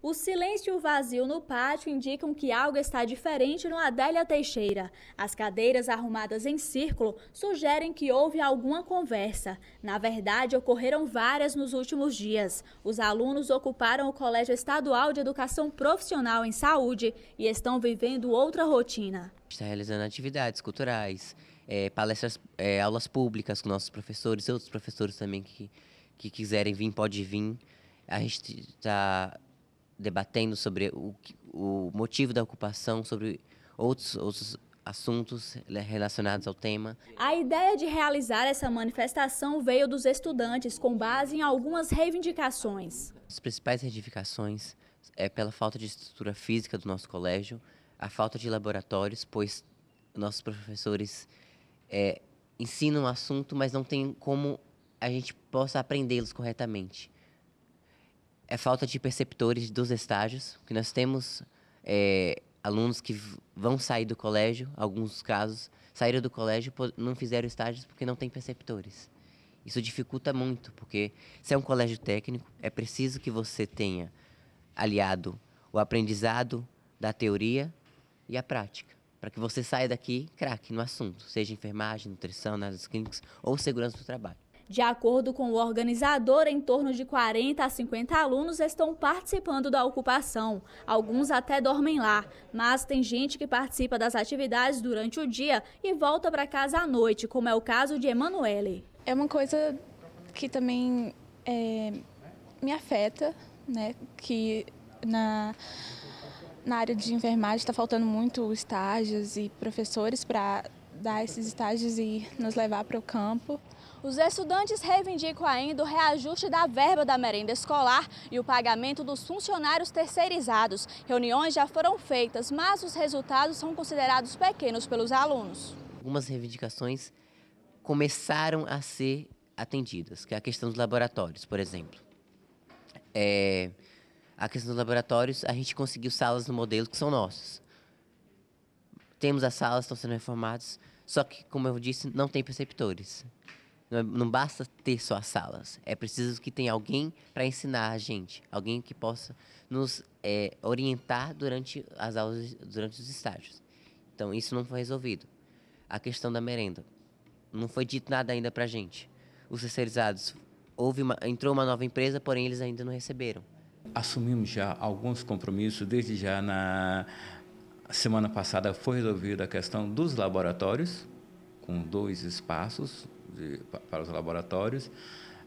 O silêncio e o vazio no pátio indicam que algo está diferente no Adélia Teixeira. As cadeiras arrumadas em círculo sugerem que houve alguma conversa. Na verdade, ocorreram várias nos últimos dias. Os alunos ocuparam o Colégio Estadual de Educação Profissional em Saúde e estão vivendo outra rotina. Está realizando atividades culturais, é, palestras, é, aulas públicas com nossos professores, e outros professores também que, que quiserem vir, pode vir. A gente está debatendo sobre o, o motivo da ocupação, sobre outros, outros assuntos relacionados ao tema. A ideia de realizar essa manifestação veio dos estudantes, com base em algumas reivindicações. As principais reivindicações é pela falta de estrutura física do nosso colégio, a falta de laboratórios, pois nossos professores é, ensinam o assunto, mas não tem como a gente possa aprendê-los corretamente é falta de perceptores dos estágios, que nós temos é, alunos que vão sair do colégio, alguns casos, saíram do colégio não fizeram estágios porque não tem perceptores. Isso dificulta muito, porque se é um colégio técnico, é preciso que você tenha aliado o aprendizado da teoria e a prática, para que você saia daqui craque no assunto, seja enfermagem, nutrição, análises clínicas ou segurança do trabalho. De acordo com o organizador, em torno de 40 a 50 alunos estão participando da ocupação. Alguns até dormem lá, mas tem gente que participa das atividades durante o dia e volta para casa à noite, como é o caso de Emanuele. É uma coisa que também é, me afeta, né? Que na, na área de enfermagem está faltando muito estágios e professores para dar esses estágios e nos levar para o campo. Os estudantes reivindicam ainda o reajuste da verba da merenda escolar e o pagamento dos funcionários terceirizados. Reuniões já foram feitas, mas os resultados são considerados pequenos pelos alunos. Algumas reivindicações começaram a ser atendidas, que é a questão dos laboratórios, por exemplo. É, a questão dos laboratórios, a gente conseguiu salas no modelo que são nossas. Temos as salas, estão sendo reformadas, só que, como eu disse, não tem preceptores. Não, é, não basta ter só salas. É preciso que tenha alguém para ensinar a gente. Alguém que possa nos é, orientar durante as aulas, durante os estágios. Então, isso não foi resolvido. A questão da merenda. Não foi dito nada ainda para a gente. Os terceirizados, houve uma, entrou uma nova empresa, porém eles ainda não receberam. Assumimos já alguns compromissos desde já na semana passada foi resolvida a questão dos laboratórios com dois espaços, de, para os laboratórios,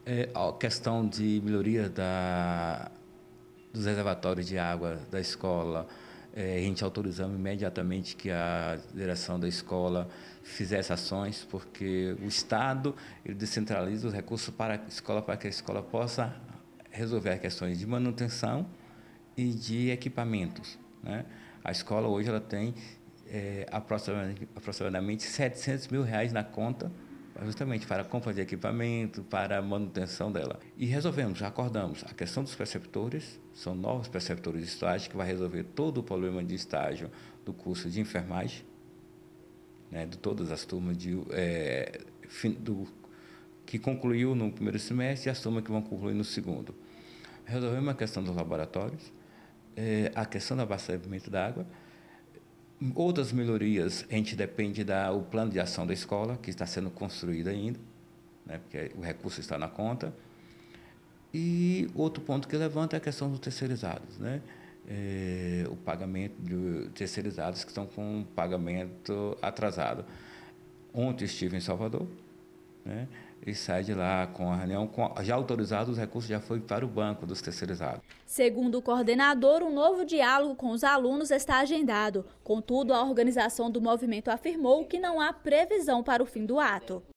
é, a questão de melhoria da, dos reservatórios de água da escola, é, a gente autorizamos imediatamente que a direção da escola fizesse ações, porque o Estado ele descentraliza os recursos para a escola, para que a escola possa resolver questões de manutenção e de equipamentos. Né? A escola hoje ela tem é, aproximadamente, aproximadamente 700 mil reais na conta é justamente para compra de equipamento, para a manutenção dela. E resolvemos, acordamos, a questão dos preceptores, são novos preceptores de estágio que vai resolver todo o problema de estágio do curso de enfermagem, né, de todas as turmas de, é, do, que concluiu no primeiro semestre e as turmas que vão concluir no segundo. Resolvemos a questão dos laboratórios, é, a questão do abastecimento da água, Outras melhorias, a gente depende do plano de ação da escola, que está sendo construído ainda, né, porque o recurso está na conta. E outro ponto que levanta é a questão dos terceirizados, né? É, o pagamento de terceirizados que estão com pagamento atrasado. Ontem estive em Salvador, né? e sai de lá com a reunião com, já autorizado, os recursos já foi para o banco dos terceirizados. Segundo o coordenador, um novo diálogo com os alunos está agendado. Contudo, a organização do movimento afirmou que não há previsão para o fim do ato.